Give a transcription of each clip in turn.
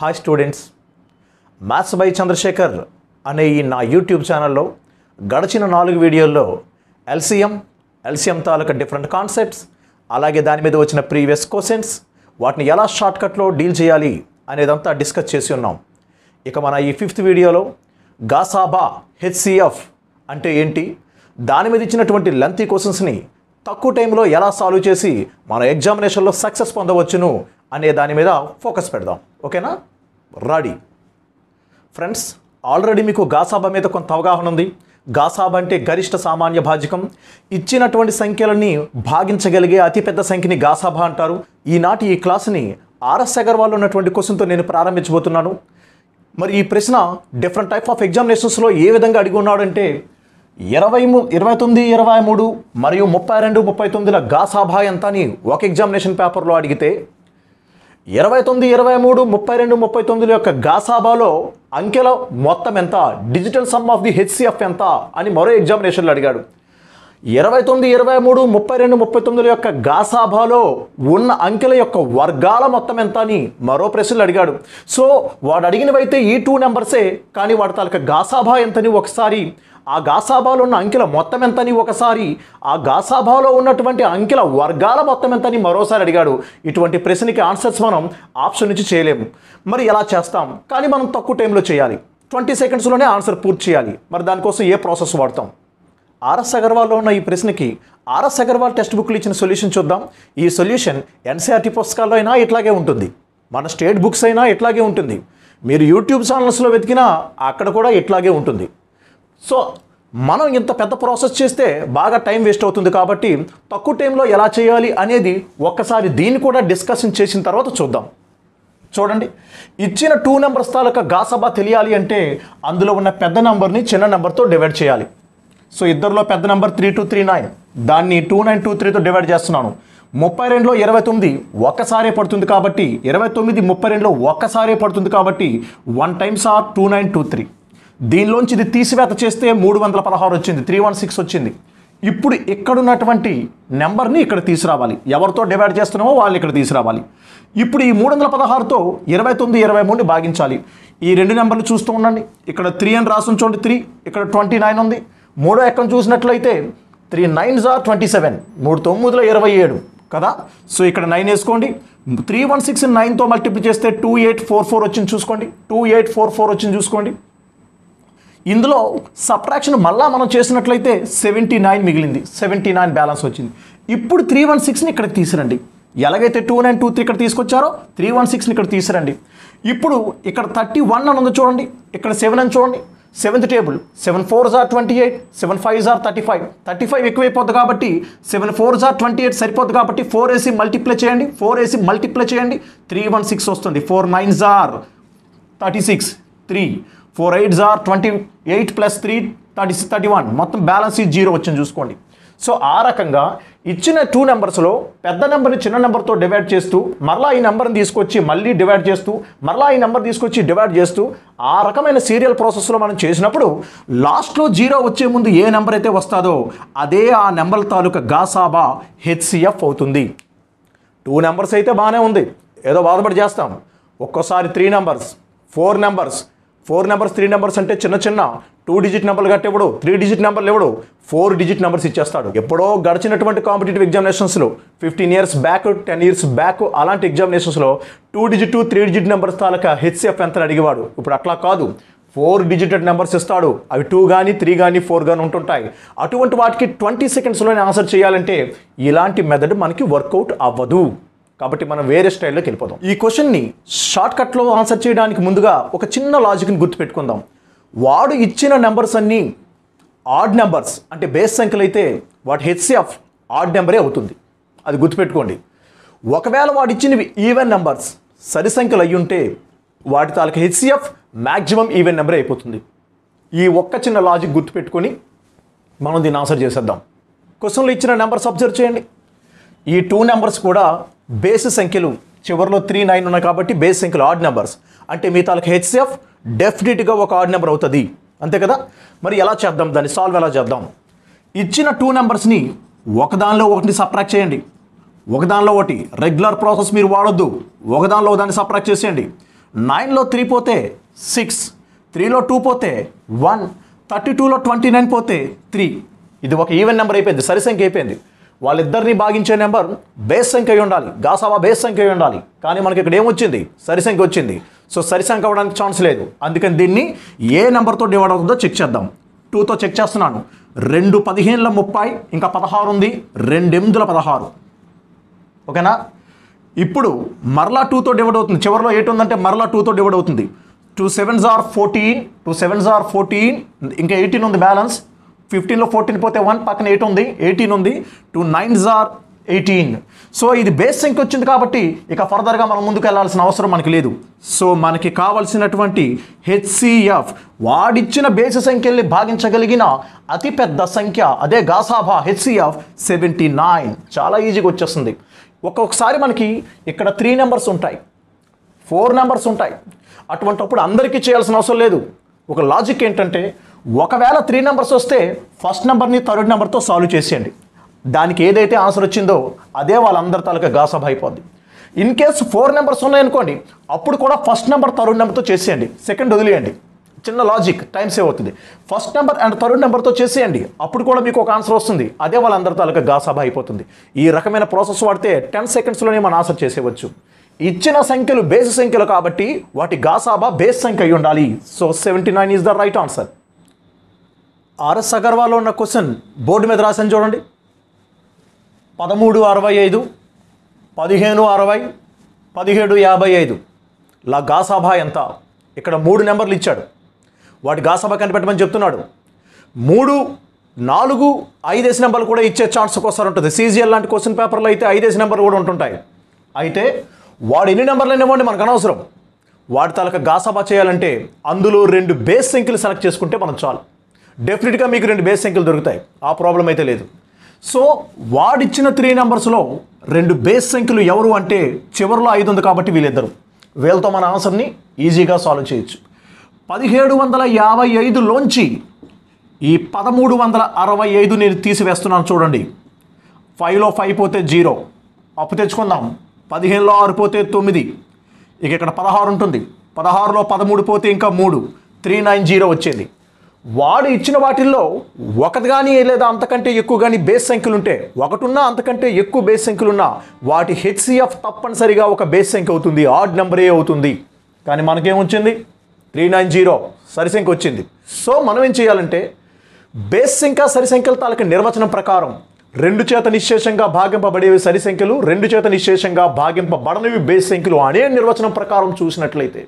hi students maths by Chandrashekhar అనే ఈ నా యూట్యూబ్ ఛానల్లో గడిచిన నాలుగు వీడియోల్లో ఎల్సిఎం ఎల్సిఎం తాలూకా డిఫరెంట్ కాన్సెప్ట్స్ అలాగే దాని మీద వచ్చిన ప్రీవియస్ క్వశ్చన్స్ వాటిని ఎలా షార్ట్కట్లో డీల్ చేయాలి అనేదంతా డిస్కస్ చేసి ఉన్నాం ఇక మన ఈ ఫిఫ్త్ వీడియోలో గాసాబా హెచ్సిఎఫ్ అంటే ఏంటి దాని మీద ఇచ్చినటువంటి లెంతీ క్వశ్చన్స్ని తక్కువ టైంలో ఎలా సాల్వ్ చేసి మన ఎగ్జామినేషన్లో సక్సెస్ పొందవచ్చును అనే దాని మీద ఫోకస్ పెడదాం ఓకేనా రాడి ఫ్రెండ్స్ ఆల్రెడీ మీకు గాసాబా మీద కొంత అవగాహన ఉంది గాసాబా అంటే గరిష్ట సామాన్య భాజకం ఇచ్చినటువంటి సంఖ్యలని భాగించగలిగే అతిపెద్ద సంఖ్యని గాసాబా అంటారు ఈనాటి ఈ క్లాస్ని ఆర్ఎస్ అగర్వాల్ ఉన్నటువంటి క్వశ్చన్తో నేను ప్రారంభించబోతున్నాను మరి ఈ ప్రశ్న డిఫరెంట్ టైప్ ఆఫ్ ఎగ్జామినేషన్స్లో ఏ విధంగా అడిగి ఉన్నాడంటే ఇరవై ఇరవై తొమ్మిది ఇరవై మూడు మరియు ముప్పై రెండు ముప్పై తొమ్మిదిల గాసాభా ఎంత అని ఒక ఎగ్జామినేషన్ పేపర్లో అడిగితే ఇరవై తొమ్మిది ఇరవై మూడు ముప్పై రెండు ముప్పై తొమ్మిది యొక్క గాసాబాలో అంకెల మొత్తం ఎంత digital sum of the HCF ఎంత అని మరో ఎగ్జామినేషన్లో అడిగాడు ఇరవై తొమ్మిది ఇరవై మూడు ముప్పై రెండు ముప్పై తొమ్మిది యొక్క గాసాభాలో ఉన్న అంకెల యొక్క వర్గాల మొత్తం ఎంత అని మరో ప్రశ్నలు అడిగాడు సో వాడు అడిగినవైతే ఈ టూ నెంబర్సే కానీ వాడు తాలూకా గాసాభా ఎంతని ఒకసారి ఆ గాసాబాలో ఉన్న అంకెల మొత్తం ఎంతని ఒకసారి ఆ గాసాబాలో ఉన్నటువంటి అంకెల వర్గాల మొత్తం ఎంతని మరోసారి అడిగాడు ఇటువంటి ప్రశ్నకి ఆన్సర్స్ మనం ఆప్షన్ నుంచి చేయలేము మరి ఎలా చేస్తాం కానీ మనం తక్కువ టైంలో చేయాలి ట్వంటీ సెకండ్స్లోనే ఆన్సర్ పూర్తి చేయాలి మరి దానికోసం ఏ ప్రాసెస్ వాడతాం ఆర్ఎస్ అగర్వాల్లో ఉన్న ఈ ప్రశ్నకి ఆర్ఎస్ అగర్వాల్ టెక్స్ట్ బుక్లు ఇచ్చిన సొల్యూషన్ చూద్దాం ఈ సొల్యూషన్ ఎన్సీఆర్టీ పుస్తకాల్లో అయినా ఇట్లాగే ఉంటుంది మన స్టేట్ బుక్స్ అయినా ఇట్లాగే ఉంటుంది మీరు యూట్యూబ్ ఛానల్స్లో వెతికినా అక్కడ కూడా ఇట్లాగే ఉంటుంది సో మనం ఇంత పెద్ద ప్రాసెస్ చేస్తే బాగా టైం వేస్ట్ అవుతుంది కాబట్టి తక్కువ టైంలో ఎలా చేయాలి అనేది ఒక్కసారి దీన్ని కూడా డిస్కషన్ చేసిన తర్వాత చూద్దాం చూడండి ఇచ్చిన టూ నెంబర్స్ తాలూకా గాసభ తెలియాలి అంటే అందులో ఉన్న పెద్ద నెంబర్ని చిన్న నెంబర్తో డివైడ్ చేయాలి సో ఇద్దరులో పెద్ద number three two three nine దాన్ని టూ నైన్ టూ త్రీతో డివైడ్ చేస్తున్నాను ముప్పై రెండులో ఇరవై తొమ్మిది ఒకసారే పడుతుంది కాబట్టి ఇరవై తొమ్మిది ముప్పై రెండులో ఒక్కసారే పడుతుంది కాబట్టి one times are two nine two three దీనిలోంచి ఇది తీసివేత చేస్తే మూడు వందల పదహారు వచ్చింది త్రీ వన్ సిక్స్ వచ్చింది ఇప్పుడు ఇక్కడున్నటువంటి నెంబర్ని ఇక్కడ తీసుకురావాలి ఎవరితో డివైడ్ చేస్తున్నామో వాళ్ళు ఇక్కడ తీసుకురావాలి ఇప్పుడు ఈ మూడు వందల పదహారుతో ఇరవై తొమ్మిది ఇరవై మూడుని భాగించాలి ఈ రెండు నెంబర్లు చూస్తూ ఉండండి ఇక్కడ త్రీ అని రాసి ఉంచండి త్రీ ఇక్కడ ట్వంటీ నైన్ ఉంది మూడో ఎక్కడ చూసినట్లయితే త్రీ నైన్ జార్ ట్వంటీ సెవెన్ మూడు తొమ్మిదిలో ఇరవై ఏడు కదా సో ఇక్కడ నైన్ వేసుకోండి త్రీ వన్ సిక్స్ నైన్తో మల్టిప్లై చేస్తే టూ ఎయిట్ ఫోర్ ఫోర్ వచ్చింది చూసుకోండి టూ ఎయిట్ ఫోర్ ఫోర్ వచ్చింది చూసుకోండి ఇందులో సబ్ట్రాక్షన్ మళ్ళీ మనం చేసినట్లయితే సెవెంటీ నైన్ మిగిలింది సెవెంటీ నైన్ బ్యాలెన్స్ వచ్చింది ఇప్పుడు త్రీ వన్ సిక్స్ని ఇక్కడికి తీసిరండి ఎలాగైతే టూ నైన్ టూ త్రీ ఇక్కడ తీసుకొచ్చారో త్రీ వన్ సిక్స్ని ఇక్కడ తీసిరండి ఇప్పుడు ఇక్కడ థర్టీ వన్ అని ఉంది చూడండి ఇక్కడ సెవెన్ అని చూడండి సెవెంత్ టేబుల్ సెవెన్ ఫోర్ జార్ ట్వంటీ ఎయిట్ సెవెన్ ఫైవ్ జార్ థర్టీ ఫైవ్ థర్టీ ఫైవ్ ఎక్కువైపోద్ది కాబట్టి సెవెన్ ఫోర్ జార్ ట్వంటీ ఎయిట్ సరిపోద్ది కాబట్టి ఫోర్ ఏసీ మల్టిప్లై చేయండి ఫోర్ ఏసీ మల్టిప్లై చేయండి త్రీ వన్ సిక్స్ వస్తుంది ఫోర్ నైన్ జార్ thirty six three four eight జార్ twenty eight plus three thirty six thirty one మొత్తం బ్యాలెన్స్ జీరో వచ్చింది చూసుకోండి సో ఆ రకంగా ఇచ్చిన టూ నెంబర్స్లో పెద్ద నెంబర్ని చిన్న నెంబర్తో డివైడ్ చేస్తూ మరలా ఈ నెంబర్ని తీసుకొచ్చి మళ్ళీ డివైడ్ చేస్తూ మరలా ఈ నెంబర్ తీసుకొచ్చి డివైడ్ చేస్తూ ఆ రకమైన సీరియల్ ప్రాసెస్లో మనం చేసినప్పుడు లాస్ట్లో జీరో వచ్చే ముందు ఏ నెంబర్ అయితే వస్తుందో అదే ఆ నెంబర్ తాలూకా గాసాబా హెచ్సిఎఫ్ అవుతుంది టూ నెంబర్స్ అయితే బాగానే ఉంది ఏదో బాధపడి చేస్తాం ఒక్కోసారి three numbers four numbers four numbers three numbers అంటే చిన్న చిన్న టూ డిజిట్ నెంబర్లు కట్టేవాడు త్రీ డిజిట్ నెంబర్లు ఇవ్వడు ఫోర్ డిజిట్ నెంబర్స్ ఇచ్చేస్తాడు ఎప్పుడో గడిచినటువంటి కాంపిటేటివ్ ఎగ్జామినేషన్స్లో fifteen years back ten years back అలాంటి ఎగ్జామినేషన్స్లో two digit three digit numbers తాలూకా హెచ్సిఎఫ్ ఎంత అడిగేవాడు ఇప్పుడు అట్లా కాదు ఫోర్ డిజిటెడ్ నెంబర్స్ ఇస్తాడు అవి టూ కానీ త్రీ కానీ ఫోర్ కానీ ఉంటుంటాయి అటువంటి వాటికి ట్వంటీ సెకండ్స్లోనే ఆన్సర్ చేయాలంటే ఇలాంటి మెథడ్ మనకి వర్కౌట్ అవ్వదు కాబట్టి మనం వేరే స్టైల్లోకి వెళ్ళిపోదాం ఈ క్వశ్చన్ని షార్ట్కట్లో ఆన్సర్ చేయడానికి ముందుగా ఒక చిన్న లాజిక్ని గుర్తుపెట్టుకుందాం వాడు ఇచ్చిన నెంబర్స్ అన్నీ ఆడ్ నెంబర్స్ అంటే బేస్ సంఖ్యలు అయితే వాటి హెచ్సిఎఫ్ ఆడ్ నెంబరే అవుతుంది అది గుర్తుపెట్టుకోండి ఒకవేళ వాడు ఇచ్చినవి ఈవెన్ నెంబర్స్ సరి సంఖ్యలు అయి ఉంటే వాటి తాలూకా హెచ్సిఎఫ్ మ్యాక్సిమం ఈవెన్ నెంబర్ అయిపోతుంది ఈ ఒక్క చిన్న లాజిక్ గుర్తుపెట్టుకొని మనం దీన్ని ఆన్సర్ చేసేద్దాం క్వశ్చన్లో ఇచ్చిన నెంబర్స్ అబ్జర్వ్ చేయండి ఈ టూ నెంబర్స్ కూడా బేస్ సంఖ్యలు చివరిలో త్రీ నైన్ ఉన్నాయి కాబట్టి బేస్ సంఖ్యలు ఆడ్ నెంబర్స్ అంటే మీ తాలకు హెచ్సిఎఫ్ డెఫినెట్గా ఒక ఆడ్ నెంబర్ అవుతుంది అంతే కదా మరి ఎలా చేద్దాం దాన్ని సాల్వ్ ఎలా చేద్దాం ఇచ్చిన టూ నెంబర్స్ని ఒకదానిలో ఒకటిని సప్రాక్ట్ చేయండి ఒకదానిలో ఒకటి రెగ్యులర్ ప్రాసెస్ మీరు వాడొద్దు ఒకదానిలో దాన్ని సప్రాక్ట్ చేసేయండి నైన్లో త్రీ పోతే సిక్స్ త్రీలో టూ పోతే వన్ థర్టీ టూలో ట్వంటీ నైన్ పోతే త్రీ ఇది ఒక ఈవెన్ నెంబర్ అయిపోయింది సరి సంఖ్య అయిపోయింది వాళ్ళిద్దరిని భాగించే నెంబర్ బేస్ సంఖ్య ఉండాలి గాసావా బేస్ సంఖ్య ఉండాలి కానీ మనకి ఇక్కడ ఏమొచ్చింది సరి సంఖ్య వచ్చింది సో సరి సంఖ్య అవ్వడానికి ఛాన్స్ లేదు అందుకని దీన్ని ఏ నెంబర్తో డివైడ్ అవుతుందో చెక్ చేద్దాం టూతో చెక్ చేస్తున్నాను రెండు పదిహేనుల ముప్పై ఇంకా పదహారు ఉంది రెండెనిమిదిల పదహారు ఓకేనా ఇప్పుడు మరలా టూతో డివైడ్ అవుతుంది చివరిలో ఎయిట్ ఉందంటే మరలా టూతో డివైడ్ అవుతుంది two sevens are fourteen two sevens are fourteen ఇంకా ఎయిటీన్ ఉంది బ్యాలెన్స్ ఫిఫ్టీన్లో ఫోర్టీన్ పోతే వన్ పక్కన ఎయిట్ ఉంది ఎయిటీన్ ఉంది టూ నైన్ జార్ ఎయిటీన్ సో ఇది బేస్ సంఖ్య వచ్చింది కాబట్టి ఇక ఫర్దర్గా మనం ముందుకు వెళ్ళాల్సిన అవసరం మనకి లేదు సో మనకి కావలసినటువంటి హెచ్సిఎఫ్ వాడిచ్చిన బేస్ సంఖ్యల్ని భాగించగలిగిన అతిపెద్ద సంఖ్య అదే గాసాభా హెచ్సిఎఫ్ సెవెంటీ నైన్ చాలా ఈజీగా వచ్చేస్తుంది ఒక్కొక్కసారి మనకి ఇక్కడ త్రీ నెంబర్స్ ఉంటాయి ఫోర్ నెంబర్స్ ఉంటాయి అటువంటిప్పుడు అందరికీ చేయాల్సిన అవసరం లేదు ఒక లాజిక్ ఏంటంటే ఒకవేళ త్రీ నెంబర్స్ వస్తే ఫస్ట్ నెంబర్ని థర్డ్ నెంబర్తో సాల్వ్ చేసేయండి దానికి ఏదైతే ఆన్సర్ వచ్చిందో అదే వాళ్ళందరి తాలూకా గాసప్ అయిపోద్ది ఇన్ కేస్ ఫోర్ నెంబర్స్ ఉన్నాయనుకోండి అప్పుడు కూడా ఫస్ట్ నెంబర్ థర్డ్ నెంబర్తో చేసేయండి సెకండ్ వదిలేయండి చిన్న లాజిక్ టైం సేవ్ అవుతుంది ఫస్ట్ నెంబర్ అండ్ థర్డ్ నెంబర్తో చేసేయండి అప్పుడు కూడా మీకు ఒక ఆన్సర్ వస్తుంది అదే వాళ్ళందరి తాలూకా గాసభ అయిపోతుంది ఈ రకమైన ప్రాసెస్ వాడితే టెన్ సెకండ్స్లోనే మనం ఆన్సర్ చేసేవచ్చు ఇచ్చిన సంఖ్యలు బేస్ సంఖ్యలు కాబట్టి వాటి గాసాబా బేస్ సంఖ్య అయి ఉండాలి so seventy nine is the right answer R S అగర్వాల్లో ఉన్న క్వశ్చన్ బోర్డు మీద రాసాను చూడండి పదమూడు అరవై ఐదు పదిహేను అరవై పదిహేడు యాభై ఐదు లా గాసాభ ఎంత ఇక్కడ మూడు నెంబర్లు ఇచ్చాడు వాటి గాసాభ కనిపెట్టమని చెప్తున్నాడు మూడు నాలుగు ఐదేసి నెంబర్లు కూడా ఇచ్చే ఛాన్స్ ఒకసారి ఉంటుంది సీజీఎల్ లాంటి క్వశ్చన్ పేపర్లో అయితే ఐదేసి నెంబర్లు కూడా ఉంటుంటాయి అయితే వాడు ఎన్ని నెంబర్లు ఇవ్వండి మనకు అనవసరం వాడి తాలూకా గాసభ చేయాలంటే అందులో రెండు బేస్ సంఖ్యలు సెలెక్ట్ చేసుకుంటే మనం చాలు డెఫినెట్గా మీకు రెండు బేస్ సంఖ్యలు దొరుకుతాయి ఆ ప్రాబ్లం అయితే లేదు సో వాడిచ్చిన త్రీ నెంబర్స్లో రెండు బేస్ సంఖ్యలు ఎవరు అంటే చివరిలో ఐదు ఉంది కాబట్టి వీళ్ళిద్దరు వీళ్ళతో మన ఆన్సర్ని ఈజీగా సాల్వ్ చేయొచ్చు పదిహేడు వందల యాభై ఐదులోంచి ఈ పదమూడు వందల అరవై ఐదు నేను తీసివేస్తున్నాను చూడండి ఫైవ్లో ఫైవ్ పోతే జీరో అప్పు తెచ్చుకుందాం పదిహేనులో ఆరు పోతే తొమ్మిది ఇక ఇక్కడ పదహారు ఉంటుంది పదహారులో పదమూడు పోతే ఇంకా మూడు త్రీ నైన్ జీరో వచ్చేది వాడు ఇచ్చిన వాటిల్లో ఒకటి కానీ లేదా అంతకంటే ఎక్కువ కానీ బేస్ సంఖ్యలు ఉంటే ఒకటిన్నా అంతకంటే ఎక్కువ బేస్ సంఖ్యలు ఉన్నా వాటి హెచ్సిఎఫ్ తప్పనిసరిగా ఒక బేస్ సంఖ్య అవుతుంది ఆడ్ నెంబరే అవుతుంది కానీ మనకేమొచ్చింది త్రీ నైన్ జీరో సరిసంఖ్య వచ్చింది సో మనం ఏం చేయాలంటే బేస్ సంఖ్య సరిసంఖ్యల తాలూకు నిర్వచనం ప్రకారం రెండు చేత నిశేషంగా భాగింపబడేవి సరి సంఖ్యలు రెండు చేత నిశేషంగా భాగింపబడనివి బేస్ సంఖ్యలు అనే నిర్వచనం ప్రకారం చూసినట్లయితే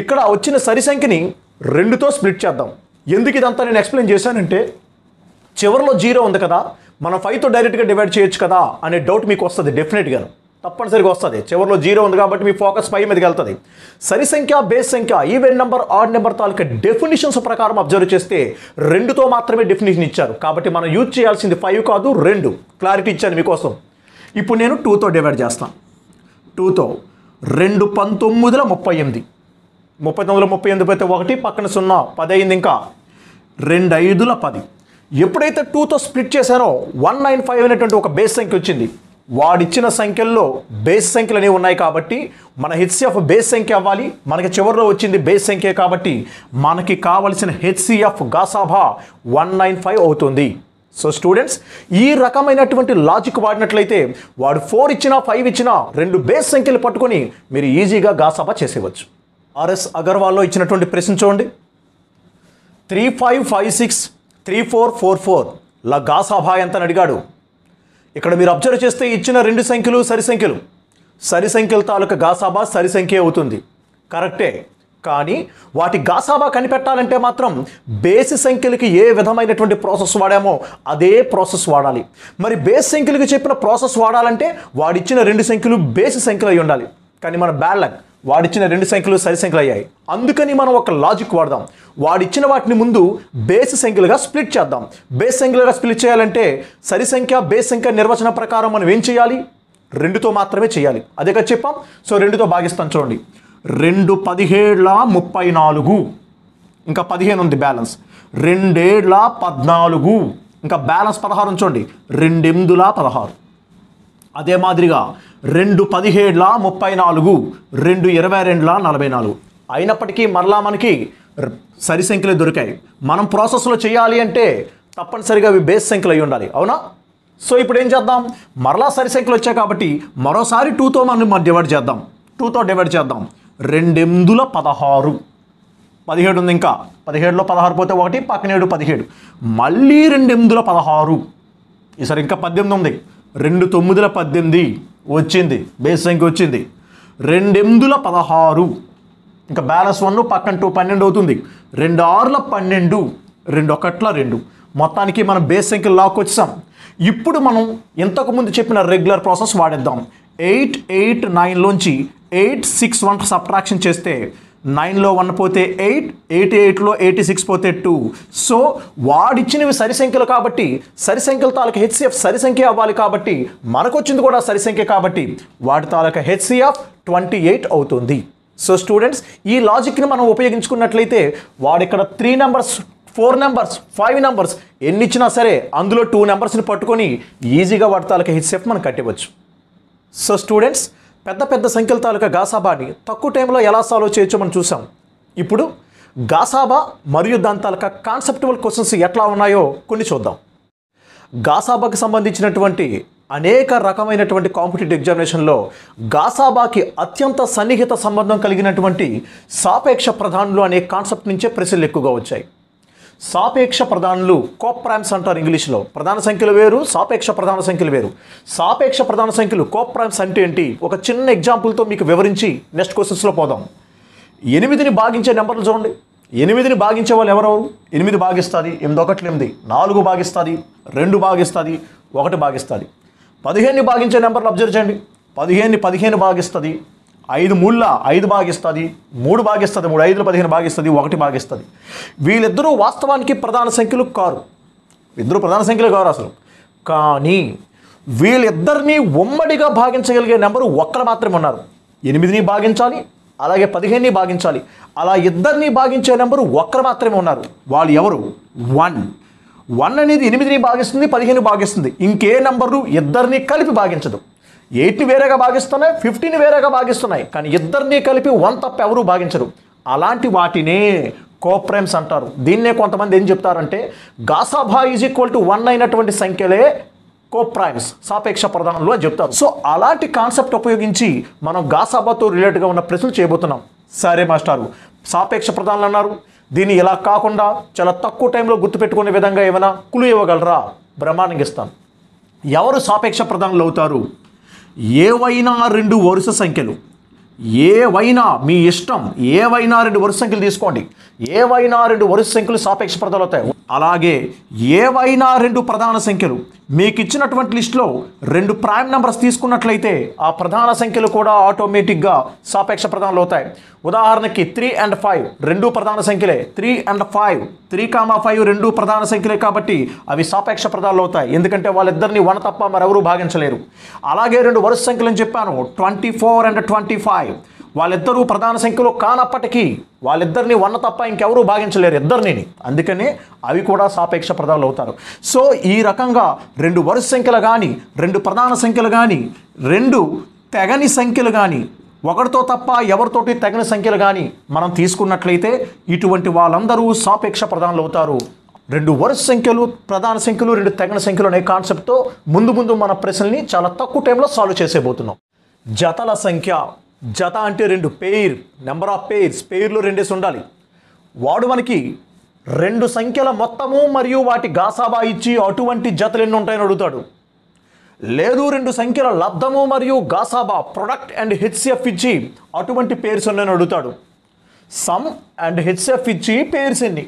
ఇక్కడ వచ్చిన సరి సంఖ్యని రెండుతో స్ప్లిట్ చేద్దాం ఎందుకు ఇదంతా నేను ఎక్స్ప్లెయిన్ చేశానంటే చివరిలో జీరో ఉంది కదా మనం ఫైవ్తో డైరెక్ట్గా డివైడ్ చేయొచ్చు కదా అనే డౌట్ మీకు వస్తుంది డెఫినెట్గాను తప్పనిసరిగా వస్తుంది చివరిలో జీరో ఉంది కాబట్టి మీ ఫోకస్ పై మీదకి వెళ్తుంది సరి సంఖ్య బేస్ సంఖ్య ఈవెన్ నెంబర్ ఆడ్ నెంబర్ తాలూకా డెఫినేషన్స్ ప్రకారం అబ్జర్వ్ చేస్తే రెండుతో మాత్రమే డెఫినేషన్ ఇచ్చారు కాబట్టి మనం యూజ్ చేయాల్సింది ఫైవ్ కాదు రెండు క్లారిటీ ఇచ్చాను మీకోసం ఇప్పుడు నేను టూతో డివైడ్ చేస్తాను టూతో రెండు పంతొమ్మిదిల ముప్పై ఎనిమిది ముప్పై తొమ్మిది ముప్పై ఎనిమిది పోతే ఒకటి పక్కన సున్నా పది అయింది ఇంకా రెండు ఐదుల పది ఎప్పుడైతే టూతో స్ప్లిట్ చేశారో వన్ నైన్ ఫైవ్ అనేటువంటి ఒక బేస్ సంఖ్య వచ్చింది వాడిచ్చిన సంఖ్యల్లో బేస్ సంఖ్యలు అనేవి ఉన్నాయి కాబట్టి మన హెచ్సిఎఫ్ బేస్ సంఖ్య అవ్వాలి మనకి చివరిలో వచ్చింది బేస్ సంఖ్య కాబట్టి మనకి కావలసిన హెచ్సిఎఫ్ గాసాభా వన్ నైన్ ఫైవ్ అవుతుంది సో స్టూడెంట్స్ ఈ రకమైనటువంటి లాజిక్ వాడినట్లయితే వాడు ఫోర్ ఇచ్చినా ఫైవ్ ఇచ్చినా రెండు బేస్ సంఖ్యలు పట్టుకొని మీరు ఈజీగా గాసాభా చేసేవచ్చు ఆర్ఎస్ అగర్వాల్లో ఇచ్చినటువంటి ప్రశ్న చూడండి three five five six three four four four లగా సభా ఎంత అని అడిగాడు ఇక్కడ మీరు అబ్జర్వ్ చేస్తే ఇచ్చిన రెండు సంఖ్యలు సరి సంఖ్యలు సరి సంఖ్యల తాలూకా గాసాబా సరి సంఖ్య అవుతుంది కరెక్టే కానీ వాటి గాసాబా కనిపెట్టాలంటే మాత్రం బేసి సంఖ్యలకి ఏ విధమైనటువంటి ప్రాసెస్ వాడామో అదే ప్రాసెస్ వాడాలి మరి బేస్ సంఖ్యలకు చెప్పిన ప్రాసెస్ వాడాలంటే వాడిచ్చిన రెండు సంఖ్యలు బేసి సంఖ్యలు అయి ఉండాలి కానీ మన బ్యాడ్ లక్ వాడిచ్చిన రెండు సంఖ్యలు సరి సంఖ్యలు అయ్యాయి అందుకని మనం ఒక లాజిక్ వాడదాం వాడిచ్చిన వాటిని ముందు బేస్ సంఖ్యలుగా స్ప్లిట్ చేద్దాం బేస్ సంఖ్యలుగా స్ప్లిట్ చేయాలంటే సరి సంఖ్య బేస్ సంఖ్య నిర్వచన ప్రకారం మనం ఏం చేయాలి రెండుతో మాత్రమే చేయాలి అదే కదా చెప్పాం సో రెండుతో భాగిస్తాం చూడండి రెండు పదిహేడుల ముప్పై నాలుగు ఇంకా పదిహేను ఉంది బ్యాలెన్స్ రెండేళ్ల పద్నాలుగు ఇంకా బ్యాలెన్స్ పదహారు చూడండి రెండెందుల పదహారు అదే మాదిరిగా రెండు పదిహేడుల ముప్పై నాలుగు రెండు ఇరవై రెండుల నలభై నాలుగు అయినప్పటికీ మరలా మనకి సరి సంఖ్యలు దొరికాయి మనం ప్రాసెస్లో చేయాలి అంటే తప్పనిసరిగా అవి బేస్ సంఖ్యలు అయి ఉండాలి అవునా సో ఇప్పుడు ఏం చేద్దాం మరలా సరి సంఖ్యలు వచ్చాయి కాబట్టి మరోసారి టూతో మనం డివైడ్ చేద్దాం టూతో డివైడ్ చేద్దాం రెండెనిమిదిల పదహారు పదిహేడు ఉంది ఇంకా పదిహేడులో పదహారు పోతే ఒకటి పక్కనేడు పదిహేడు మళ్ళీ రెండెందుల పదహారు ఈసారి ఇంకా పద్దెనిమిది ఉంది రెండు తొమ్మిదిల పద్దెనిమిది వచ్చింది బేస్ సంఖ్య వచ్చింది రెండెందుల పదహారు ఇంకా బ్యాలెన్స్ వన్ పక్కన టూ పన్నెండు అవుతుంది రెండు ఆరుల పన్నెండు రెండు ఒకట్ల రెండు మొత్తానికి మనం బేస్ సంఖ్య లాక్ వచ్చాం ఇప్పుడు మనం ఇంతకుముందు చెప్పిన రెగ్యులర్ ప్రాసెస్ వాడేద్దాం ఎయిట్ ఎయిట్ నైన్లోంచి ఎయిట్ సిక్స్ వన్ సబ్ట్రాక్షన్ చేస్తే నైన్లో వన్ పోతే ఎయిట్ ఎయిటీ ఎయిట్లో ఎయిటీ సిక్స్ పోతే టూ సో వాడిచ్చినవి సరి సంఖ్యలు కాబట్టి సరి సంఖ్యల తాలూకా హెచ్సిఎఫ్ సరి సంఖ్య అవ్వాలి కాబట్టి మనకు వచ్చింది కూడా సరి సంఖ్య కాబట్టి వాటి తాలూకా హెచ్సిఎఫ్ ట్వంటీ ఎయిట్ అవుతుంది సో స్టూడెంట్స్ ఈ లాజిక్ని మనం ఉపయోగించుకున్నట్లయితే వాడిక్కడ three numbers four numbers five numbers ఎన్ని ఇచ్చినా సరే అందులో టూ నెంబర్స్ని పట్టుకొని ఈజీగా వాటి తాలూకా హెచ్సిఎఫ్ మనం కట్టవచ్చు సో స్టూడెంట్స్ పెద్ద పెద్ద సంఖ్యల తాలూకా గాసాబాని తక్కువ టైంలో ఎలా సాల్వ్ చేయొచ్చు మనం చూసాం ఇప్పుడు గాసాబా మరియు దాని తాలూకా కాన్సెప్టువల్ క్వశ్చన్స్ ఎట్లా ఉన్నాయో కొన్ని చూద్దాం గాసాబాకి సంబంధించినటువంటి అనేక రకమైనటువంటి కాంపిటేటివ్ ఎగ్జామినేషన్లో గాసాబాకి అత్యంత సన్నిహిత సంబంధం కలిగినటువంటి సాపేక్ష ప్రధానులు అనే కాన్సెప్ట్ నుంచే ప్రశ్నలు ఎక్కువగా వచ్చాయి సాపేక్ష ప్రధానులు కోప్రామ్స్ అంటారు ఇంగ్లీష్లో ప్రధాన సంఖ్యలు వేరు సాపేక్ష ప్రధాన సంఖ్యలు వేరు సాపేక్ష ప్రధాన సంఖ్యలు కోప్రామ్స్ అంటే ఏంటి ఒక చిన్న ఎగ్జాంపుల్తో మీకు వివరించి నెక్స్ట్ క్వశ్చన్స్లో పోదాం ఎనిమిదిని భాగించే నెంబర్లు చూడండి ఎనిమిదిని భాగించే వాళ్ళు ఎవరెవరు ఎనిమిది భాగిస్తుంది ఎనిమిది ఒకటి ఎనిమిది నాలుగు భాగిస్తుంది రెండు భాగిస్తుంది ఒకటి భాగిస్తుంది పదిహేనుని భాగించే నెంబర్లు అబ్జర్వ్ చేయండి పదిహేనుని పదిహేను భాగిస్తుంది ఐదు మూళ్ళ ఐదు భాగిస్తుంది మూడు భాగిస్తుంది మూడు ఐదులు పదిహేను భాగిస్తుంది ఒకటి భాగిస్తుంది వీళ్ళిద్దరూ వాస్తవానికి ప్రధాన సంఖ్యలు కారు ఇద్దరు ప్రధాన సంఖ్యలు కారు అసలు కానీ వీళ్ళిద్దరినీ ఉమ్మడిగా భాగించగలిగే నెంబరు ఒక్కరు మాత్రమే ఉన్నారు ఎనిమిదిని భాగించాలి అలాగే పదిహేనుని భాగించాలి అలా ఇద్దరిని భాగించే నెంబరు ఒక్కరు మాత్రమే ఉన్నారు వాళ్ళు ఎవరు వన్ వన్ అనేది ఎనిమిదిని భాగిస్తుంది పదిహేను భాగిస్తుంది ఇంకే నెంబరు ఇద్దరిని కలిపి భాగించదు ఎయిట్ని వేరేగా భాగిస్తున్నాయి ఫిఫ్టీని వేరేగా భాగిస్తున్నాయి కానీ ఇద్దరినీ కలిపి వన్ తప్ప ఎవరూ భాగించరు అలాంటి వాటినే కోప్రైమ్స్ అంటారు దీన్నే కొంతమంది ఏం చెప్తారంటే గాసాభా ఈజ్ ఈక్వల్ టు వన్ అయినటువంటి సంఖ్యలే కోప్రైమ్స్ సాపేక్ష ప్రధానంలో అని చెప్తారు సో అలాంటి కాన్సెప్ట్ ఉపయోగించి మనం గాసాబాతో రిలేటెడ్గా ఉన్న ప్రశ్నలు చేయబోతున్నాం సరే మాస్టారు సాపేక్ష ప్రధానాలు అన్నారు దీన్ని ఇలా కాకుండా చాలా తక్కువ టైంలో గుర్తుపెట్టుకునే విధంగా ఏమైనా కులు ఇవ్వగలరా బ్రహ్మాండంగా ఇస్తాను ఎవరు సాపేక్ష ప్రధానులు అవుతారు ఏవైనా రెండు వరుస సంఖ్యలు ఏవైనా మీ ఇష్టం ఏవైనా రెండు వరుస సంఖ్యలు తీసుకోండి ఏవైనా రెండు వరుస సంఖ్యలు సాపేక్ష పదాలు అవుతాయి అలాగే ఏవైనా రెండు ప్రధాన సంఖ్యలు మీకు ఇచ్చినటువంటి లిస్ట్లో రెండు ప్రైమ్ నెంబర్స్ తీసుకున్నట్లయితే ఆ ప్రధాన సంఖ్యలు కూడా ఆటోమేటిక్గా సాపేక్ష ప్రధానాలు అవుతాయి ఉదాహరణకి త్రీ అండ్ ఫైవ్ రెండు ప్రధాన సంఖ్యలే three and five three comma five రెండు ప్రధాన సంఖ్యలే కాబట్టి అవి సాపేక్ష ప్రధానాలు అవుతాయి ఎందుకంటే వాళ్ళిద్దరిని వన తప్ప మరెవరూ భాగించలేరు అలాగే రెండు వరుస సంఖ్యలు అని చెప్పాను twenty four and twenty five వాళ్ళిద్దరూ ప్రధాన సంఖ్యలో కానప్పటికీ వాళ్ళిద్దరిని వన్న తప్ప ఇంకెవరూ భాగించలేరు ఇద్దరిని అందుకనే అవి కూడా సాపేక్ష పదాలు అవుతారు సో ఈ రకంగా రెండు వరుస సంఖ్యలు కానీ రెండు ప్రధాన సంఖ్యలు కానీ రెండు తెగని సంఖ్యలు కానీ ఒకరితో తప్ప ఎవరితోటి తగిన సంఖ్యలు కానీ మనం తీసుకున్నట్లయితే ఇటువంటి వాళ్ళందరూ సాపేక్ష ప్రధానులు అవుతారు రెండు వరుస సంఖ్యలు ప్రధాన సంఖ్యలు రెండు తగిన సంఖ్యలు అనే కాన్సెప్ట్తో ముందు ముందు మన ప్రశ్నల్ని చాలా తక్కువ టైంలో సాల్వ్ చేసేబోతున్నాం జతల సంఖ్య జత అంటే రెండు పేర్ నెంబర్ ఆఫ్ పేర్స్ పేర్లు రెండేసి ఉండాలి వాడు మనకి రెండు సంఖ్యల మొత్తము మరియు వాటి గాసాబా ఇచ్చి అటువంటి జతలు ఎన్ని ఉంటాయని అడుగుతాడు లేదు రెండు సంఖ్యల లబ్ధము మరియు గాసాబా ప్రొడక్ట్ అండ్ హెచ్సిఎఫ్ ఇచ్చి అటువంటి పేర్స్ ఉన్నాయని అడుగుతాడు సమ్ అండ్ హెచ్ఎఫ్ ఇచ్చి పేర్స్ ఎన్ని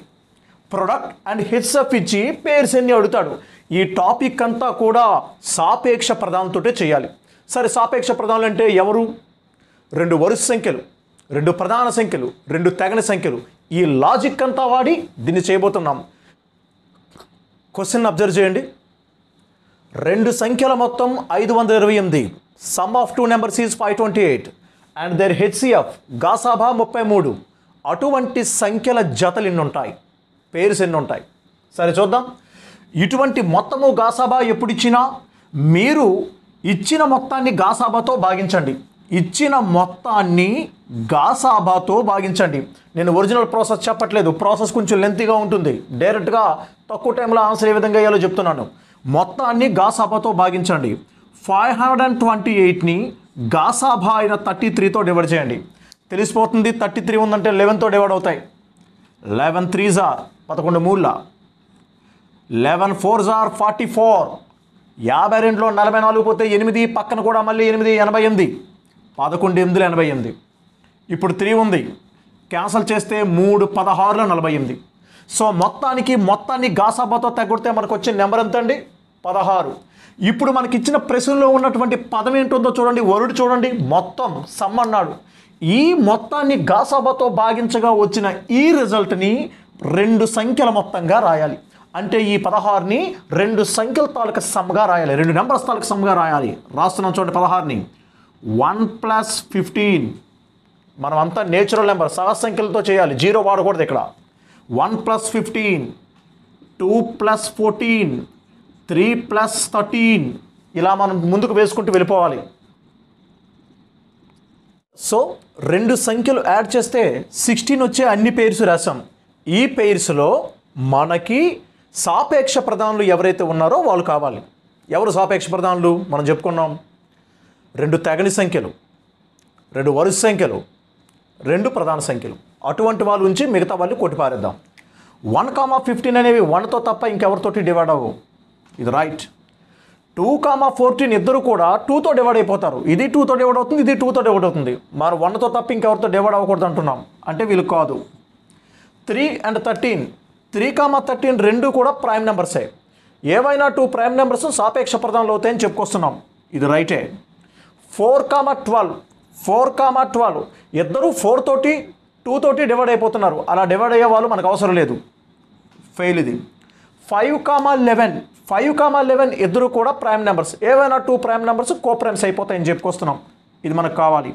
ప్రొడక్ట్ అండ్ హెచ్ఎఫ్ ఇచ్చి పేర్స్ ఎన్ని అడుగుతాడు ఈ టాపిక్ అంతా కూడా సాపేక్ష ప్రధానంతో చేయాలి సరే సాపేక్ష ప్రధానాలు అంటే ఎవరు రెండు వరుస సంఖ్యలు రెండు ప్రధాన సంఖ్యలు రెండు తెగని సంఖ్యలు ఈ లాజిక్ అంతా వాడి దీన్ని చేయబోతున్నాం క్వశ్చన్ అబ్జర్వ్ చేయండి రెండు సంఖ్యల మొత్తం ఐదు వందల ఇరవై ఎనిమిది sum of two numbers is five twenty eight and there HCF గాసాభా ముప్పై మూడు అటువంటి సంఖ్యల జతలు ఎన్ని ఉంటాయి పేర్స్ ఎన్ని ఉంటాయి సరే చూద్దాం ఇటువంటి మొత్తము గాసాబా ఎప్పుడు ఇచ్చినా మీరు ఇచ్చిన మొత్తాన్ని గాసాభాతో భాగించండి ఇచ్చిన మొత్తాన్ని గాసాబాతో భాగించండి నేను ఒరిజినల్ ప్రాసెస్ చెప్పట్లేదు ప్రాసెస్ కొంచెం లెంతీగా ఉంటుంది డైరెక్ట్గా తక్కువ టైంలో ఆన్సర్ ఏ విధంగా అయ్యాలో చెప్తున్నాను మొత్తాన్ని గాసాబాతో భాగించండి ఫైవ్ హండ్రెడ్ అండ్ ట్వంటీ ఎయిట్ని గాసాబా అయిన థర్టీ త్రీతో డివైడ్ చేయండి తెలిసిపోతుంది థర్టీ త్రీ ఉందంటే లెవెన్తో డివైడ్ అవుతాయి లెవెన్ త్రీ జార్ పదకొండు మూడుల లెవెన్ ఫోర్ జార్ ఫార్టీ ఫోర్ యాభై రెండులో నలభై నాలుగు పోతే ఎనిమిది పక్కన కూడా మళ్ళీ ఎనిమిది ఎనభై ఎనిమిది పదకొండు ఎనిమిది ఎనభై ఎనిమిది ఇప్పుడు త్రీ ఉంది క్యాన్సిల్ చేస్తే మూడు పదహారులో నలభై ఎనిమిది సో మొత్తానికి మొత్తాన్ని గాసాబాతో తగ్గొడితే మనకు వచ్చే నెంబర్ ఎంత అండి పదహారు ఇప్పుడు మనకి ఇచ్చిన ప్రశ్నలో ఉన్నటువంటి పదం ఏంటుందో చూడండి వరుడు చూడండి మొత్తం సమ్ అన్నాడు ఈ మొత్తాన్ని గాసాబాతో భాగించగా వచ్చిన ఈ రిజల్ట్ని రెండు సంఖ్యల మొత్తంగా రాయాలి అంటే ఈ పదహారుని రెండు సంఖ్యల తాలూకా సమ్గా రాయాలి రెండు నెంబర్స్ తాలూకా సమ్గా రాయాలి రాస్తున్నాం చూడండి పదహారుని వన్ ప్లస్ ఫిఫ్టీన్ మనం అంతా నేచురల్ నెంబర్ సహసంఖ్యలతో చేయాలి జీరో వాడకూడదు ఇక్కడ one plus fifteen two plus fourteen three plus thirteen ఇలా మనం ముందుకు వేసుకుంటూ వెళ్ళిపోవాలి సో రెండు సంఖ్యలు యాడ్ చేస్తే సిక్స్టీన్ వచ్చే అన్ని పేర్స్ రాసాం ఈ పేర్స్లో మనకి సాపేక్ష ప్రధానులు ఎవరైతే ఉన్నారో వాళ్ళు కావాలి ఎవరు సాపేక్ష ప్రధానులు మనం చెప్పుకున్నాం రెండు తెగని సంఖ్యలు రెండు వరుస సంఖ్యలు రెండు ప్రధాన సంఖ్యలు అటువంటి వాళ్ళు ఉంచి మిగతా వాళ్ళు కొట్టిపారేద్దాం వన్ కామా ఫిఫ్టీన్ అనేవి వన్తో తప్ప ఇంకెవరితోటి డివైడ్ అవ్వవు ఇది రైట్ టూ కామా ఫోర్టీన్ ఇద్దరు కూడా టూతో డివైడ్ అయిపోతారు ఇది టూతో డివైడ్ అవుతుంది ఇది టూతో డివైడ్ అవుతుంది మరి వన్తో తప్ప ఇంకెవరితో డివైడ్ అవ్వకూడదు అంటున్నాం అంటే వీళ్ళు కాదు three and thirteen three comma thirteen రెండు కూడా ప్రైమ్ నెంబర్సే ఏవైనా టూ ప్రైమ్ నెంబర్స్ సాపేక్ష ప్రధానంలో అవుతాయని చెప్పుకొస్తున్నాం ఇది రైటే four comma twelve four comma twelve ఇద్దరు ఫోర్ తోటి టూ తోటి డివైడ్ అయిపోతున్నారు అలా డివైడ్ అయ్యే వాళ్ళు మనకు అవసరం లేదు ఫెయిల్ ఇది five comma eleven five comma eleven ఇద్దరు కూడా ప్రైమ్ నెంబర్స్ ఏవైనా two prime numbers coprimes అయిపోతాయని చెప్పుకొస్తున్నాం ఇది మనకు కావాలి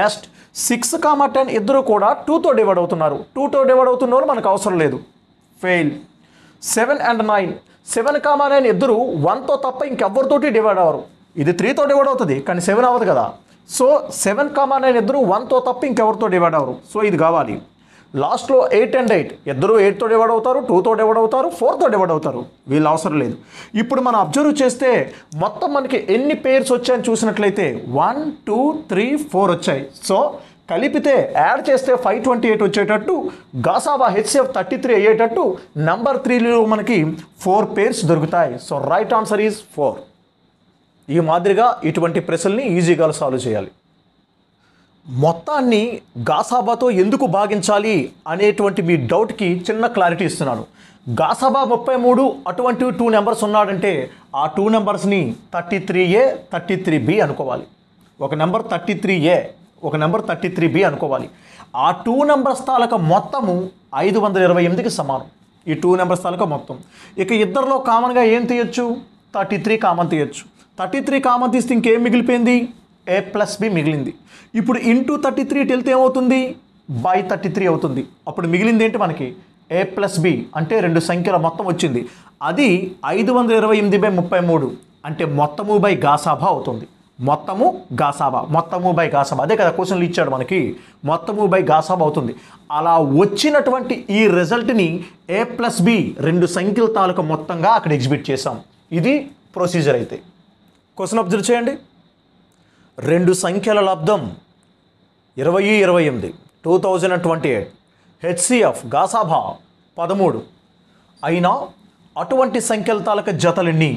నెక్స్ట్ సిక్స్ కామా టెన్ ఇద్దరు కూడా టూతో డివైడ్ అవుతున్నారు టూతో డివైడ్ అవుతున్న వాళ్ళు మనకు అవసరం లేదు pair seven and nine seven comma nine ఇద్దరు వన్తో తప్ప ఇంకెవ్వరితోటి డివైడ్ అవ్వరు ఇది త్రీతో డివైడ్ అవుతుంది కానీ సెవెన్ అవ్వదు కదా సో సెవెన్ కామా నైన్ ఇద్దరు వన్తో తప్ప ఇంకెవరితో డివైడ్ అవ్వరు సో ఇది కావాలి లాస్ట్లో ఎయిట్ అండ్ ఎయిట్ ఇద్దరు ఎయిట్తో డివైడ్ అవుతారు టూతో డివైడ్ అవుతారు ఫోర్తో డివైడ్ అవుతారు వీళ్ళు అవసరం లేదు ఇప్పుడు మనం అబ్జర్వ్ చేస్తే మొత్తం మనకి ఎన్ని పేర్స్ వచ్చాయని చూసినట్లయితే వన్ టూ త్రీ ఫోర్ వచ్చాయి సో కలిపితే యాడ్ చేస్తే ఫైవ్ ట్వంటీ ఎయిట్ వచ్చేటట్టు గాసాబా హెచ్సిఎఫ్ థర్టీ త్రీ అయ్యేటట్టు నెంబర్ త్రీలో మనకి ఫోర్ పేర్స్ దొరుకుతాయి so right answer is four ఈ మాదిరిగా ఇటువంటి ప్రశ్నల్ని ఈజీగా సాల్వ్ చేయాలి మొత్తాన్ని గాసాబాతో ఎందుకు భాగించాలి అనేటువంటి మీ డౌట్కి చిన్న క్లారిటీ ఇస్తున్నాను గాసాబా ముప్పై మూడు అటువంటి టూ నెంబర్స్ ఉన్నాడంటే ఆ టూ నెంబర్స్ని thirty three A thirty three B అనుకోవాలి ఒక నెంబర్ థర్టీ త్రీ ఏ ఒక నెంబర్ థర్టీ త్రీ బి అనుకోవాలి ఆ టూ నెంబర్ స్థాలక మొత్తము ఐదు వందల ఇరవై ఎనిమిదికి సమానం ఈ టూ నెంబర్ స్థాలక మొత్తం ఇక ఇద్దరిలో కామన్గా ఏం తీయచ్చు థర్టీ త్రీ కామన్ తీయచ్చు థర్టీ త్రీ కామన్ తీస్తే ఇంకేం మిగిలిపోయింది ఏ ప్లస్ బి మిగిలింది ఇప్పుడు ఇంటూ థర్టీ త్రీ వెళ్తే ఏమవుతుంది బై థర్టీ త్రీ అవుతుంది అప్పుడు మిగిలింది ఏంటి మనకి ఏ ప్లస్ బి అంటే రెండు సంఖ్యల మొత్తం వచ్చింది అది ఐదు వందల ఇరవై ఎనిమిది బై ముప్పై మూడు అంటే మొత్తము బై గాసాభా అవుతుంది మొత్తము గాసాబా మొత్తము బై గాసాబా అదే కదా క్వశ్చన్లు ఇచ్చాడు మనకి మొత్తము బై గాసాబా అవుతుంది అలా వచ్చినటువంటి ఈ రిజల్ట్ని ఏ ప్లస్ బి రెండు సంఖ్యల తాలూకా మొత్తంగా అక్కడ ఎగ్జిబిట్ చేసాం ఇది ప్రొసీజర్ అయితే క్వశ్చన్ అబ్జర్వ్ చేయండి రెండు సంఖ్యల లబ్ధం ఇరవై ఇరవై ఎనిమిది two thousand and twenty eight HCF గాసాభా పదమూడు అయినా అటువంటి సంఖ్యల తాలక జతలన్నీ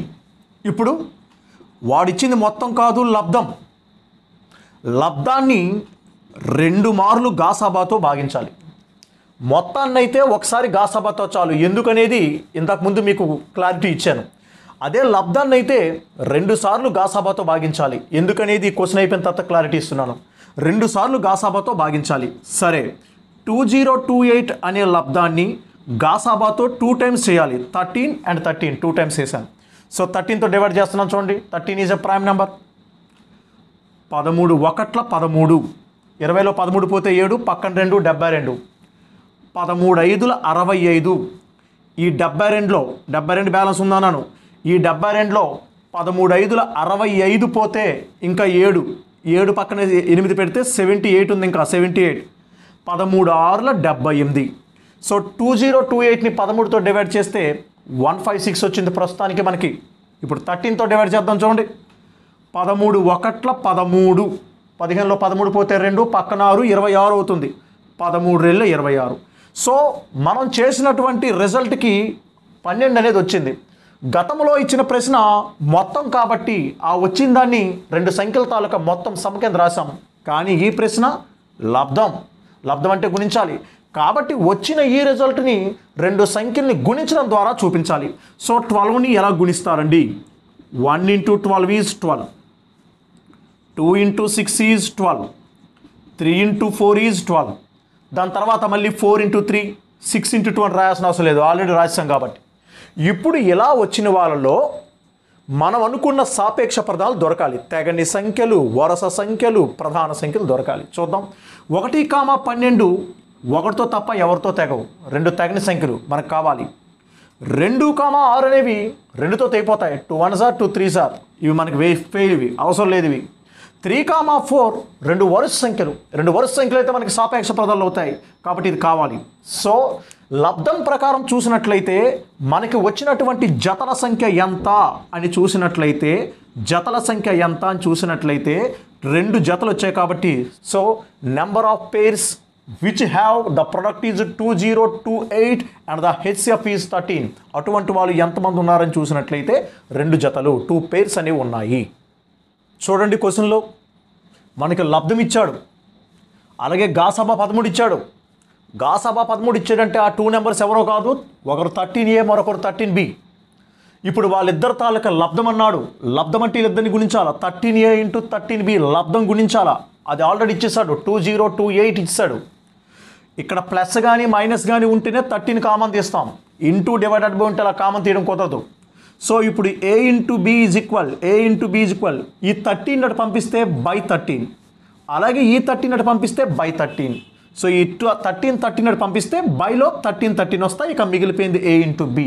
ఇప్పుడు వాడిచ్చింది మొత్తం కాదు లబ్ధం లబ్ధాన్ని రెండు మార్లు గాసాబాతో భాగించాలి మొత్తాన్నైతే ఒకసారి గాసాబాతో చాలు ఎందుకనేది ఇంతకుముందు మీకు క్లారిటీ ఇచ్చాను అదే లబ్ధాన్ని అయితే రెండుసార్లు గాసాబాతో భాగించాలి ఎందుకనేది క్వశ్చన్ అయిపోయిన తర్వాత క్లారిటీ ఇస్తున్నాను రెండుసార్లు గాసాబాతో భాగించాలి సరే టూ జీరో టూ ఎయిట్ అనే లబ్ధాన్ని గాసాబాతో టూ టైమ్స్ చేయాలి thirteen and thirteen two times చేశాను సో థర్టీన్తో డివైడ్ చేస్తున్నాను చూడండి thirteen is a prime number పదమూడు ఒకట్ల పదమూడు ఇరవైలో పదమూడు పోతే ఏడు పక్కన రెండు డెబ్బై రెండు పదమూడు ఐదుల అరవై ఐదు ఈ డెబ్బై రెండులో డెబ్బై రెండు బ్యాలెన్స్ ఉందన్నాను ఈ డెబ్బై రెండులో పదమూడు ఐదుల అరవై ఐదు పోతే ఇంకా ఏడు ఏడు పక్కన ఎనిమిది పెడితే సెవెంటీ ఎయిట్ ఉంది ఇంకా సెవెంటీ ఎయిట్ పదమూడు ఆరుల డెబ్బై ఎనిమిది సో టూ జీరో టూ ఎయిట్ని పదమూడుతో డివైడ్ చేస్తే వన్ ఫైవ్ సిక్స్ వచ్చింది ప్రస్తుతానికి మనకి ఇప్పుడు థర్టీన్తో డివైడ్ చేద్దాం చూడండి పదమూడు ఒకట్ల పదమూడు పదిహేనులో పదమూడు పోతే రెండు పక్కన ఆరు ఇరవై ఆరు అవుతుంది పదమూడు రెళ్ళు ఇరవై ఆరు సో మనం చేసినటువంటి రిజల్ట్కి పన్నెండు అనేది వచ్చింది గతంలో ఇచ్చిన ప్రశ్న మొత్తం కాబట్టి ఆ వచ్చిన దాన్ని రెండు సంఖ్యల తాలూకా మొత్తం సమ కింద కానీ ఈ ప్రశ్న లబ్ధం లబ్ధం అంటే గుణించాలి కాబట్టి వచ్చిన ఈ రిజల్ట్ని రెండు సంఖ్యల్ని గుణించడం ద్వారా చూపించాలి సో ట్వెల్వ్ని ఎలా గుణిస్తారండి one into twelve is twelve two into six is twelve three into four is twelve దాని తర్వాత మళ్ళీ four into three six into two అని రాయాల్సిన అవసరం లేదు ఆల్రెడీ రాసాం కాబట్టి ఇప్పుడు ఇలా వచ్చిన వాళ్ళలో మనం అనుకున్న సాపేక్ష పదాలు దొరకాలి తెగని సంఖ్యలు వరస సంఖ్యలు ప్రధాన సంఖ్యలు దొరకాలి చూద్దాం ఒకటి కామ పన్నెండు ఒకటితో తప్ప ఎవరితో తెగవు రెండు తెగని సంఖ్యలు మనకు కావాలి రెండు కామ ఆరు అనేవి రెండుతో తెగిపోతాయి టూ వన్ సార్ టూ త్రీ సార్ ఇవి మనకి వే ఫెయిల్ ఇవి అవసరం లేదు ఇవి త్రీ కామా ఫోర్ రెండు వరుస సంఖ్యలు రెండు వరుస సంఖ్యలు అయితే మనకి సాపేక్ష పదాలు అవుతాయి కాబట్టి ఇది కావాలి సో లబ్ధం ప్రకారం చూసినట్లయితే మనకి వచ్చినటువంటి జతల సంఖ్య ఎంత అని చూసినట్లయితే జతల సంఖ్య ఎంత అని చూసినట్లయితే రెండు జతలు వచ్చాయి కాబట్టి so number of pairs which have the product is two zero two eight and the HF is thirteen అటువంటి వాళ్ళు ఎంతమంది ఉన్నారని చూసినట్లయితే రెండు జతలు టూ పేర్స్ అనేవి ఉన్నాయి చూడండి క్వశ్చన్లో మనకి లబ్ధం ఇచ్చాడు అలాగే గాసభ పదమూడు ఇచ్చాడు గాసాబా పదమూడు ఇచ్చాడంటే ఆ టూ నెంబర్స్ ఎవరో కాదు ఒకరు థర్టీన్ ఏ మరొకరు థర్టీన్ బి ఇప్పుడు వాళ్ళిద్దరు తాలూకా లబ్ధం అన్నాడు లబ్ధం అంటే వీళ్ళిద్దరిని గుణించాలా thirteen A into thirteen B లబ్ధం గుణించాలా అది ఆల్రెడీ ఇచ్చేసాడు టూ జీరో టూ ఎయిట్ ఇచ్చాడు ఇక్కడ ప్లస్ కానీ మైనస్ కానీ ఉంటేనే థర్టీన్ కామన్ తీస్తాం ఇంటూ డివైడెడ్ బై ఉంటే అలా కామన్ తీయడం కుదరదు సో ఇప్పుడు A into B is equal A into B is equal ఈ థర్టీన్ అటు పంపిస్తే బై థర్టీన్ అలాగే ఈ థర్టీన్ అటు పంపిస్తే బై థర్టీన్ సో ఈ టూ థర్టీన్ థర్టీన్ అటు పంపిస్తే బైలో థర్టీన్ థర్టీన్ వస్తాయి ఇక మిగిలిపోయింది A into B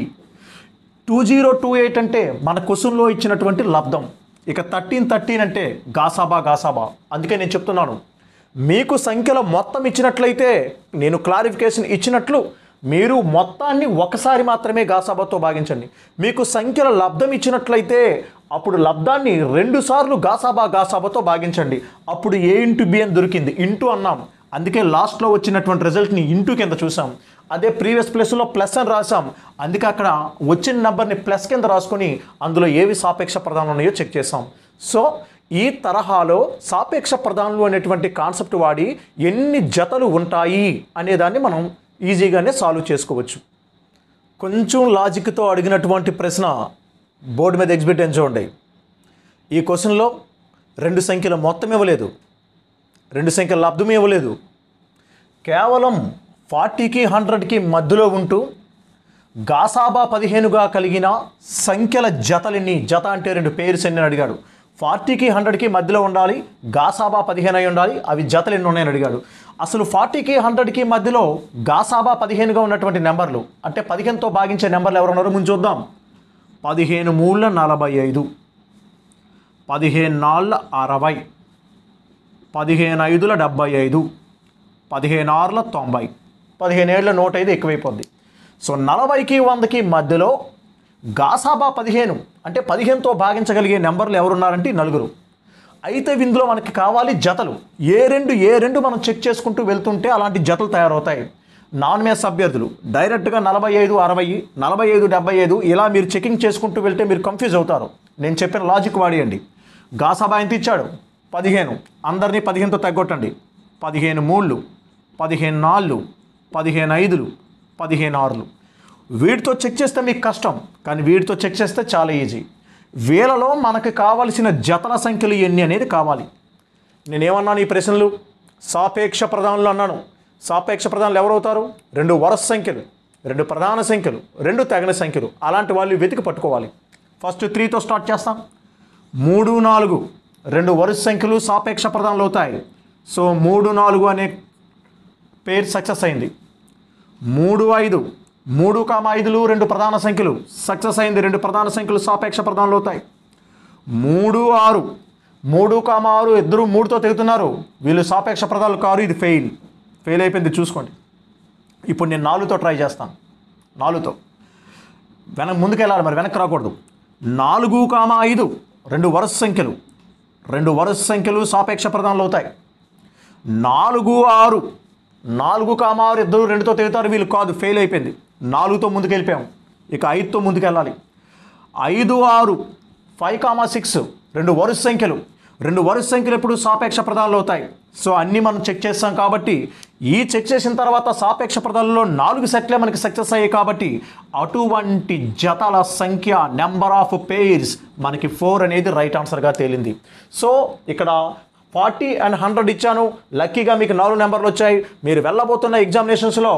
two zero two eight అంటే మన క్వశ్చన్లో ఇచ్చినటువంటి లబ్ధం ఇక థర్టీన్ థర్టీన్ అంటే గాసాబా గాసాబా అందుకే నేను చెప్తున్నాను మీకు సంఖ్యలో మొత్తం ఇచ్చినట్లయితే నేను క్లారిఫికేషన్ ఇచ్చినట్లు మీరు మొత్తాన్ని ఒకసారి మాత్రమే గాసాబాతో భాగించండి మీకు సంఖ్యల లబ్ధం ఇచ్చినట్లయితే అప్పుడు లబ్ధాన్ని రెండుసార్లు గాసాబా గాసాబాతో భాగించండి అప్పుడు ఏ ఇంటూ బి అని దొరికింది ఇంటూ అన్నాం అందుకే లాస్ట్లో వచ్చినటువంటి రిజల్ట్ని ఇంటూ కింద చూసాం అదే ప్రీవియస్ ప్లేస్లో ప్లస్ అని రాసాం అందుకే అక్కడ వచ్చిన నెంబర్ని ప్లస్ కింద రాసుకొని అందులో ఏవి సాపేక్ష ప్రధానం ఉన్నాయో చెక్ చేసాం సో ఈ తరహాలో సాపేక్ష ప్రధానంలో అనేటువంటి కాన్సెప్ట్ వాడి ఎన్ని జతలు ఉంటాయి అనేదాన్ని మనం ఈజీగానే సాల్వ్ చేసుకోవచ్చు కొంచెం లాజిక్తో అడిగినటువంటి ప్రశ్న బోర్డు మీద ఎగ్జిబిట్ అని ఈ క్వశ్చన్లో రెండు సంఖ్యలు మొత్తం ఇవ్వలేదు రెండు సంఖ్యల లబ్ధం ఇవ్వలేదు కేవలం ఫార్టీకి హండ్రెడ్కి మధ్యలో ఉంటూ గాసాబా పదిహేనుగా కలిగిన సంఖ్యల జతలిని జత అంటే రెండు పేరు ఎన్ని అడిగాడు ఫార్టీకి హండ్రెడ్కి మధ్యలో ఉండాలి గాసాబా పదిహేను అయి ఉండాలి అవి జతలు ఎన్ని ఉన్నాయని అడిగాడు అసలు ఫార్టీకి హండ్రెడ్కి మధ్యలో గాసాబా పదిహేనుగా ఉన్నటువంటి నెంబర్లు అంటే పదిహేనుతో భాగించే నెంబర్లు ఎవరు ఉన్నారో ముందు చూద్దాం పదిహేను మూళ్ళ నలభై ఐదు పదిహేను నాళ్ళ అరవై పదిహేను ఐదుల డెబ్బై ఐదు పదిహేను ఆరుల తొంభై పదిహేను ఏళ్ళ నూట ఐదు ఎక్కువైపోద్ది సో నలభైకి వందకి మధ్యలో గాసాబా పదిహేను అంటే పదిహేనుతో భాగించగలిగే నెంబర్లు ఎవరున్నారంటే నలుగురు అయితే ఇందులో మనకి కావాలి జతలు ఏ రెండు ఏ రెండు మనం చెక్ చేసుకుంటూ వెళ్తుంటే అలాంటి జతలు తయారవుతాయి నాన్ మేస్ అభ్యర్థులు డైరెక్ట్గా నలభై ఐదు అరవై నలభై ఐదు డెబ్బై ఐదు ఇలా మీరు చెకింగ్ చేసుకుంటూ వెళ్తే మీరు కన్ఫ్యూజ్ అవుతారు నేను చెప్పిన లాజిక్ వాడియండి గాసాబా ఎంత ఇచ్చాడు పదిహేను అందరినీ పదిహేనుతో తగ్గొట్టండి పదిహేను మూళ్ళు పదిహేను నాళ్ళు పదిహేను ఐదులు పదిహేను ఆరులు వీటితో చెక్ చేస్తే మీకు కష్టం కానీ వీటితో చెక్ చేస్తే చాలా ఈజీ వీళ్ళలో మనకు కావలసిన జతల సంఖ్యలు ఎన్ని అనేది కావాలి నేనేమన్నాను ఈ ప్రశ్నలు సాపేక్ష ప్రధానులు అన్నాను సాపేక్ష ప్రధానులు ఎవరవుతారు రెండు వరుస సంఖ్యలు రెండు ప్రధాన సంఖ్యలు రెండు తగిన సంఖ్యలు అలాంటి వాళ్ళు వెతికి పట్టుకోవాలి ఫస్ట్ త్రీతో స్టార్ట్ చేస్తాం మూడు నాలుగు రెండు వరుస సంఖ్యలు సాపేక్ష ప్రధానాలు అవుతాయి సో మూడు నాలుగు అనే పేరు సక్సెస్ అయింది మూడు ఐదు మూడు కామ ఐదులు రెండు ప్రధాన సంఖ్యలు సక్సెస్ అయింది రెండు ప్రధాన సంఖ్యలు సాపేక్ష ప్రధానాలు అవుతాయి మూడు ఆరు మూడు కామ ఆరు ఇద్దరు మూడుతో తెగుతున్నారు వీళ్ళు సాపేక్ష పదాలు కారు ఇది ఫెయిల్ ఫెయిల్ అయిపోయింది చూసుకోండి ఇప్పుడు నేను నాలుగుతో ట్రై చేస్తాను నాలుగుతో వెనక ముందుకు వెళ్ళాలి మరి వెనక్కి రాకూడదు నాలుగు కామ ఐదు రెండు వరుస సంఖ్యలు రెండు వరుస సంఖ్యలు సాపేక్ష ప్రధానాలు అవుతాయి నాలుగు ఆరు నాలుగు కామారు ఇద్దరు రెండుతో తిరుగుతారు వీళ్ళు కాదు ఫెయిల్ అయిపోయింది నాలుగుతో ముందుకు ఇక ఐదుతో ముందుకు వెళ్ళాలి ఐదు ఆరు ఫైవ్ కామా సిక్స్ రెండు వరుస సంఖ్యలు రెండు వరుస సంఖ్యలు ఎప్పుడు సాపేక్ష పదాలు అవుతాయి సో అన్నీ మనం చెక్ చేస్తాం కాబట్టి ఈ చెక్ చేసిన తర్వాత సాపేక్ష పదాలలో నాలుగు సెట్లే మనకి సక్సెస్ అయ్యాయి కాబట్టి అటువంటి జతల సంఖ్య నెంబర్ ఆఫ్ పేర్స్ మనకి ఫోర్ అనేది రైట్ ఆన్సర్గా తేలింది సో ఇక్కడ ఫార్టీ అండ్ హండ్రెడ్ ఇచ్చాను లక్కీగా మీకు నాలుగు నెంబర్లు వచ్చాయి మీరు వెళ్ళబోతున్న ఎగ్జామినేషన్స్లో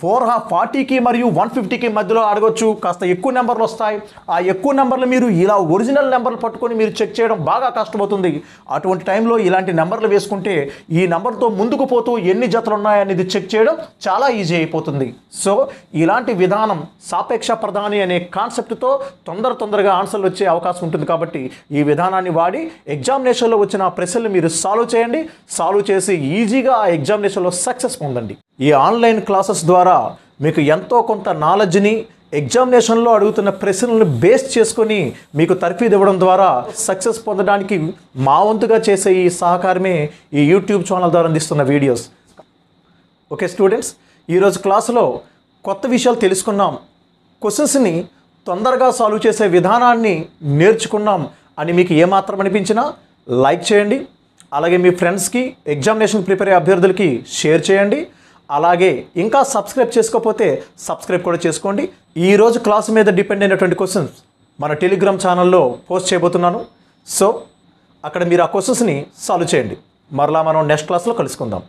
ఫోర్ ఫార్టీకి మరియు వన్ ఫిఫ్టీకి మధ్యలో అడగొచ్చు కాస్త ఎక్కువ నెంబర్లు వస్తాయి ఆ ఎక్కువ నెంబర్లు మీరు ఇలా ఒరిజినల్ నెంబర్లు పట్టుకొని మీరు చెక్ చేయడం బాగా కష్టపోతుంది అటువంటి టైంలో ఇలాంటి నెంబర్లు వేసుకుంటే ఈ నెంబర్తో ముందుకు పోతూ ఎన్ని జతలు ఉన్నాయనేది చెక్ చేయడం చాలా ఈజీ అయిపోతుంది సో ఇలాంటి విధానం సాపేక్ష ప్రధాని అనే కాన్సెప్ట్తో తొందర తొందరగా ఆన్సర్లు వచ్చే అవకాశం ఉంటుంది కాబట్టి ఈ విధానాన్ని వాడి ఎగ్జామినేషన్లో వచ్చిన ప్రశ్నలు మీరు మీరు సాల్వ్ చేయండి సాల్వ్ చేసి ఈజీగా ఆ ఎగ్జామినేషన్లో సక్సెస్ పొందండి ఈ ఆన్లైన్ క్లాసెస్ ద్వారా మీకు ఎంతో కొంత నాలెడ్జ్ని ఎగ్జామినేషన్లో అడుగుతున్న ప్రశ్నలను బేస్ చేసుకొని మీకు తర్ఫీదు ఇవ్వడం ద్వారా సక్సెస్ పొందడానికి మా వంతుగా చేసే ఈ సహకారమే ఈ యూట్యూబ్ ఛానల్ ద్వారా అందిస్తున్న వీడియోస్ ఓకే స్టూడెంట్స్ ఈరోజు క్లాసులో కొత్త విషయాలు తెలుసుకున్నాం క్వశ్చన్స్ని తొందరగా సాల్వ్ చేసే విధానాన్ని నేర్చుకున్నాం అని మీకు ఏమాత్రం అనిపించినా లైక్ చేయండి అలాగే మీ ఫ్రెండ్స్కి ఎగ్జామినేషన్ ప్రిపేర్ అయ్యే అభ్యర్థులకి షేర్ చేయండి అలాగే ఇంకా సబ్స్క్రైబ్ చేసుకోకపోతే సబ్స్క్రైబ్ కూడా చేసుకోండి ఈరోజు క్లాస్ మీద డిపెండ్ అయినటువంటి క్వశ్చన్స్ మన టెలిగ్రామ్ ఛానల్లో పోస్ట్ చేయబోతున్నాను సో అక్కడ మీరు ఆ క్వశ్చన్స్ని సాల్వ్ చేయండి మరలా మనం నెక్స్ట్ క్లాస్లో కలుసుకుందాం